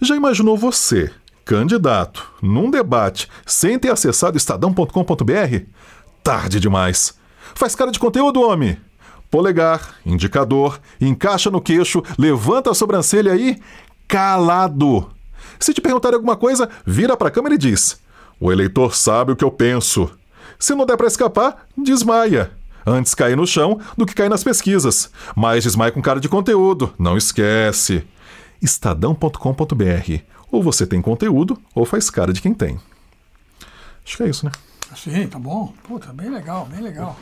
Já imaginou você, candidato, num debate, sem ter acessado estadão.com.br? Tarde demais. Faz cara de conteúdo, homem. Polegar, indicador, encaixa no queixo, levanta a sobrancelha e calado. Se te perguntarem alguma coisa, vira para a câmera e diz: "O eleitor sabe o que eu penso". Se não der para escapar, desmaia. Antes cair no chão do que cair nas pesquisas. Mas desmaia com cara de conteúdo, não esquece estadão.com.br. Ou você tem conteúdo ou faz cara de quem tem. Acho que é isso, né? Sim, tá bom. Puta, bem legal, bem legal.